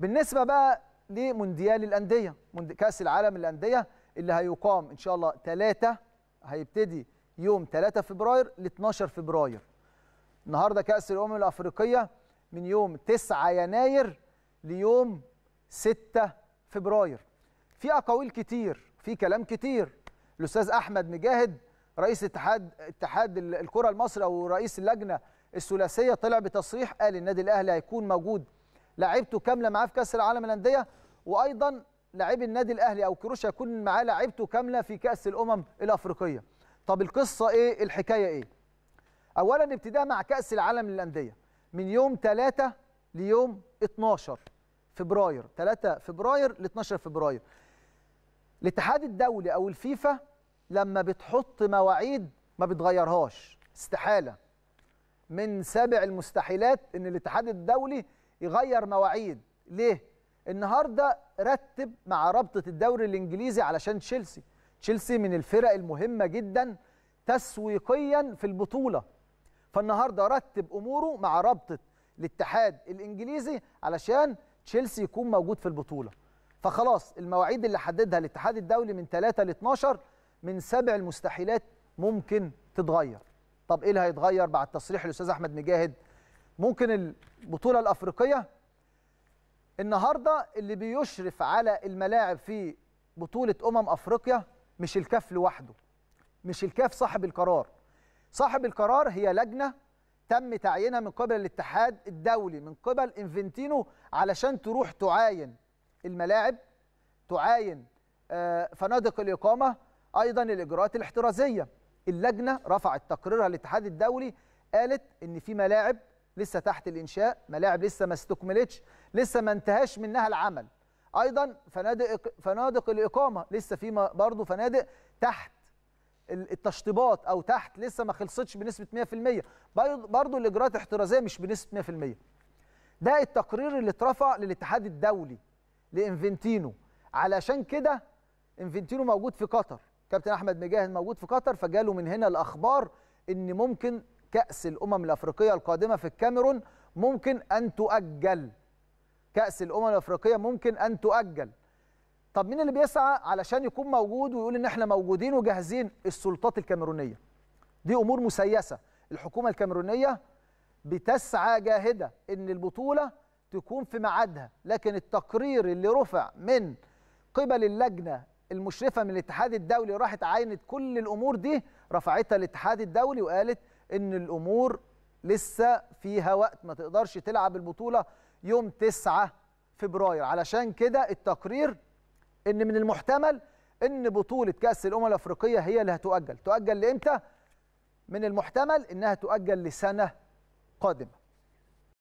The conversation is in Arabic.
بالنسبه بقى لمونديال الانديه كاس العالم للانديه اللي هيقام ان شاء الله 3 هيبتدي يوم 3 فبراير ل 12 فبراير النهارده كاس الامم الافريقيه من يوم 9 يناير ليوم 6 فبراير في اقاويل كتير في كلام كتير الاستاذ احمد مجاهد رئيس اتحاد اتحاد الكره المصري او رئيس اللجنه الثلاثيه طلع بتصريح قال النادي الاهلي هيكون موجود لعيبته كامله معاه في كاس العالم الانديه وايضا لاعبي النادي الاهلي او كروش يكون معاه لعيبته كامله في كاس الامم الافريقيه طب القصه ايه الحكايه ايه اولا ابتداء مع كاس العالم للانديه من يوم 3 ليوم 12 فبراير 3 فبراير ل 12 فبراير الاتحاد الدولي او الفيفا لما بتحط مواعيد ما بتغيرهاش استحاله من سابع المستحيلات ان الاتحاد الدولي يغير مواعيد ليه النهارده رتب مع رابطه الدوري الانجليزي علشان تشيلسي تشيلسي من الفرق المهمه جدا تسويقيا في البطوله فالنهارده رتب اموره مع رابطه الاتحاد الانجليزي علشان تشيلسي يكون موجود في البطوله فخلاص المواعيد اللي حددها الاتحاد الدولي من 3 ل 12 من سبع المستحيلات ممكن تتغير طب ايه اللي هيتغير بعد تصريح الاستاذ احمد مجاهد ممكن البطوله الافريقيه النهارده اللي بيشرف على الملاعب في بطوله امم افريقيا مش الكاف لوحده مش الكاف صاحب القرار صاحب القرار هي لجنه تم تعيينها من قبل الاتحاد الدولي من قبل انفنتينو علشان تروح تعاين الملاعب تعاين آه، فنادق الاقامه ايضا الاجراءات الاحترازيه اللجنه رفعت تقريرها للاتحاد الدولي قالت ان في ملاعب لسه تحت الانشاء ملاعب لسه ما استكملتش لسه ما انتهاش منها العمل ايضا فنادق فنادق الاقامه لسه في برضه فنادق تحت التشطيبات او تحت لسه ما خلصتش بنسبه 100% برضه الاجراءات احترازيه مش بنسبه 100% ده التقرير اللي اترفع للاتحاد الدولي لانفنتينو علشان كده انفنتينو موجود في قطر كابتن احمد مجاهد موجود في قطر فجاله من هنا الاخبار ان ممكن كأس الأمم الأفريقية القادمة في الكاميرون ممكن أن تؤجل كأس الأمم الأفريقية ممكن أن تؤجل طب مين اللي بيسعى علشان يكون موجود ويقول ان احنا موجودين وجاهزين السلطات الكاميرونيه دي امور مسيسه الحكومه الكاميرونيه بتسعى جاهده ان البطوله تكون في ميعادها لكن التقرير اللي رفع من قبل اللجنه المشرفه من الاتحاد الدولي راحت عينت كل الامور دي رفعتها الاتحاد الدولي وقالت ان الامور لسه فيها وقت ما تقدرش تلعب البطوله يوم 9 فبراير علشان كده التقرير ان من المحتمل ان بطوله كاس الامم الافريقيه هي اللي هتؤجل تؤجل لامتى من المحتمل انها تؤجل لسنه قادمه